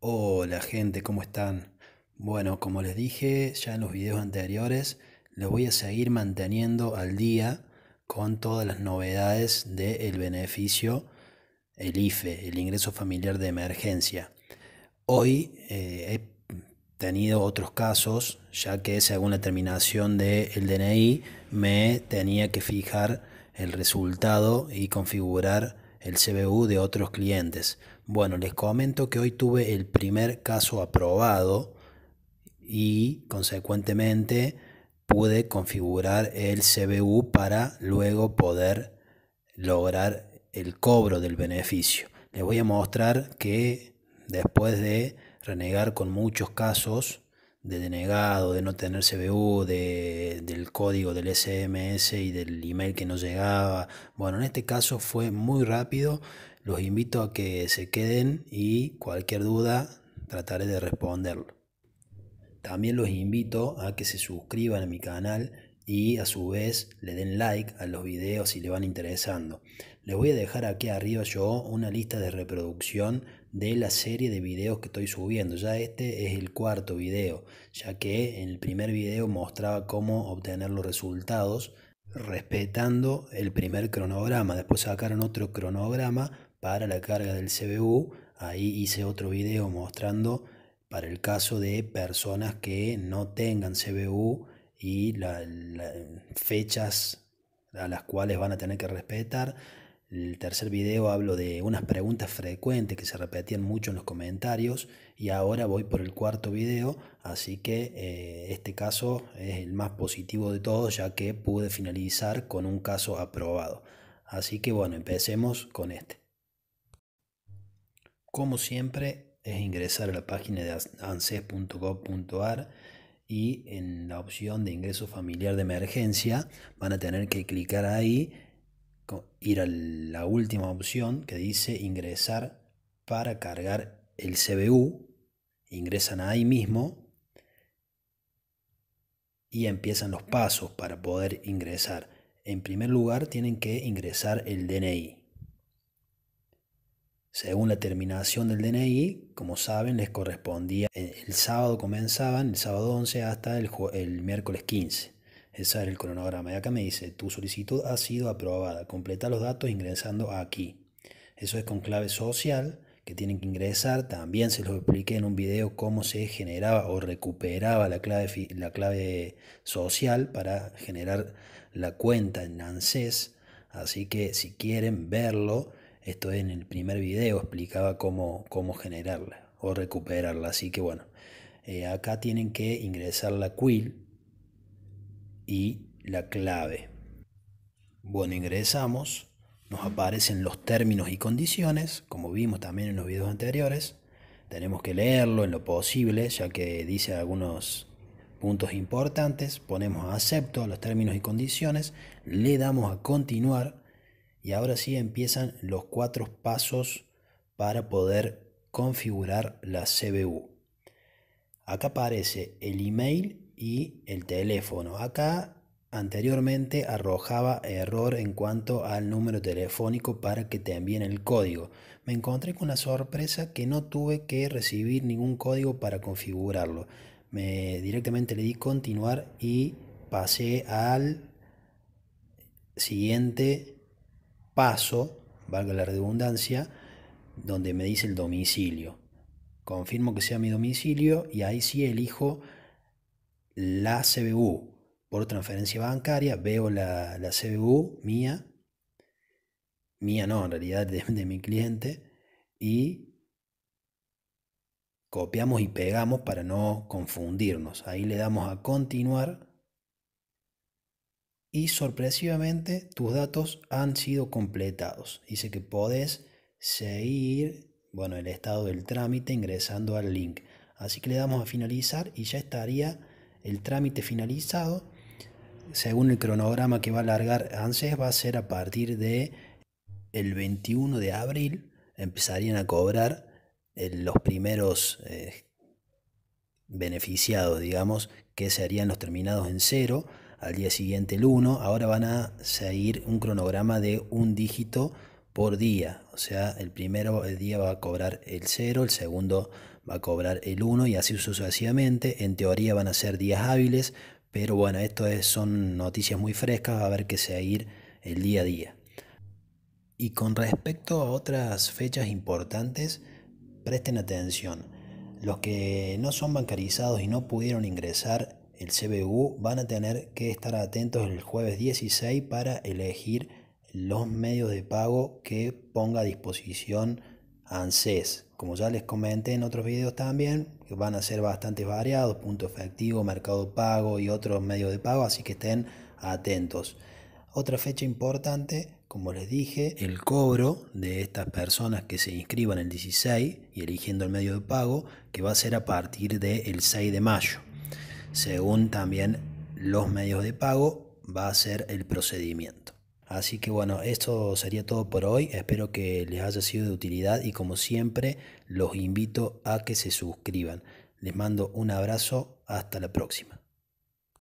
Hola gente, ¿cómo están? Bueno, como les dije ya en los videos anteriores, les voy a seguir manteniendo al día con todas las novedades del beneficio, el IFE, el ingreso familiar de emergencia. Hoy eh, he tenido otros casos, ya que según la terminación del DNI me tenía que fijar el resultado y configurar el CBU de otros clientes. Bueno, les comento que hoy tuve el primer caso aprobado y consecuentemente pude configurar el CBU para luego poder lograr el cobro del beneficio. Les voy a mostrar que después de renegar con muchos casos de denegado, de no tener CBU, de, del código del SMS y del email que no llegaba. Bueno, en este caso fue muy rápido los invito a que se queden y cualquier duda trataré de responderlo. También los invito a que se suscriban a mi canal y a su vez le den like a los videos si le van interesando. Les voy a dejar aquí arriba yo una lista de reproducción de la serie de videos que estoy subiendo. Ya este es el cuarto video, ya que en el primer video mostraba cómo obtener los resultados respetando el primer cronograma. Después sacaron otro cronograma para la carga del CBU. Ahí hice otro video mostrando para el caso de personas que no tengan CBU y las fechas a las cuales van a tener que respetar. El tercer video hablo de unas preguntas frecuentes que se repetían mucho en los comentarios y ahora voy por el cuarto video, así que eh, este caso es el más positivo de todos ya que pude finalizar con un caso aprobado. Así que bueno, empecemos con este como siempre, es ingresar a la página de anses.gov.ar y en la opción de ingreso familiar de emergencia van a tener que clicar ahí, ir a la última opción que dice ingresar para cargar el CBU, ingresan ahí mismo y empiezan los pasos para poder ingresar. En primer lugar tienen que ingresar el DNI. Según la terminación del DNI, como saben, les correspondía, eh, el sábado comenzaban, el sábado 11 hasta el, el miércoles 15. Ese era el cronograma. Y acá me dice, tu solicitud ha sido aprobada. Completa los datos ingresando aquí. Eso es con clave social que tienen que ingresar. También se los expliqué en un video cómo se generaba o recuperaba la clave, la clave social para generar la cuenta en ANSES. Así que si quieren verlo, esto en el primer video explicaba cómo, generarla o recuperarla. Así que bueno, eh, acá tienen que ingresar la quill y la clave. Bueno, ingresamos, nos aparecen los términos y condiciones, como vimos también en los videos anteriores. Tenemos que leerlo en lo posible, ya que dice algunos puntos importantes. Ponemos acepto a los términos y condiciones, le damos a continuar y ahora sí empiezan los cuatro pasos para poder configurar la CBU. Acá aparece el email y el teléfono. Acá anteriormente arrojaba error en cuanto al número telefónico para que te envíen el código. Me encontré con la sorpresa que no tuve que recibir ningún código para configurarlo. Me directamente le di continuar y pasé al siguiente paso, valga la redundancia, donde me dice el domicilio. Confirmo que sea mi domicilio y ahí sí elijo la CBU por transferencia bancaria. Veo la, la CBU mía, mía no, en realidad de, de mi cliente, y copiamos y pegamos para no confundirnos. Ahí le damos a continuar y sorpresivamente tus datos han sido completados. Dice que podés seguir, bueno, el estado del trámite ingresando al link. Así que le damos a finalizar y ya estaría el trámite finalizado. Según el cronograma que va a alargar ANSES, va a ser a partir de el 21 de abril empezarían a cobrar eh, los primeros eh, beneficiados, digamos, que serían los terminados en cero al día siguiente el 1, ahora van a seguir un cronograma de un dígito por día, o sea, el primero el eh, día va a cobrar el 0, el segundo va a cobrar el 1 y así sucesivamente, en teoría van a ser días hábiles, pero bueno, esto es, son noticias muy frescas, va a haber que seguir el día a día. Y con respecto a otras fechas importantes, presten atención. Los que no son bancarizados y no pudieron ingresar el CBU van a tener que estar atentos el jueves 16 para elegir los medios de pago que ponga a disposición ANSES. Como ya les comenté en otros videos también, van a ser bastante variados, punto efectivo, mercado pago y otros medios de pago, así que estén atentos. Otra fecha importante, como les dije, el cobro de estas personas que se inscriban el 16 y eligiendo el medio de pago, que va a ser a partir del 6 de mayo según también los medios de pago va a ser el procedimiento. Así que bueno, esto sería todo por hoy. Espero que les haya sido de utilidad y como siempre los invito a que se suscriban. Les mando un abrazo. Hasta la próxima.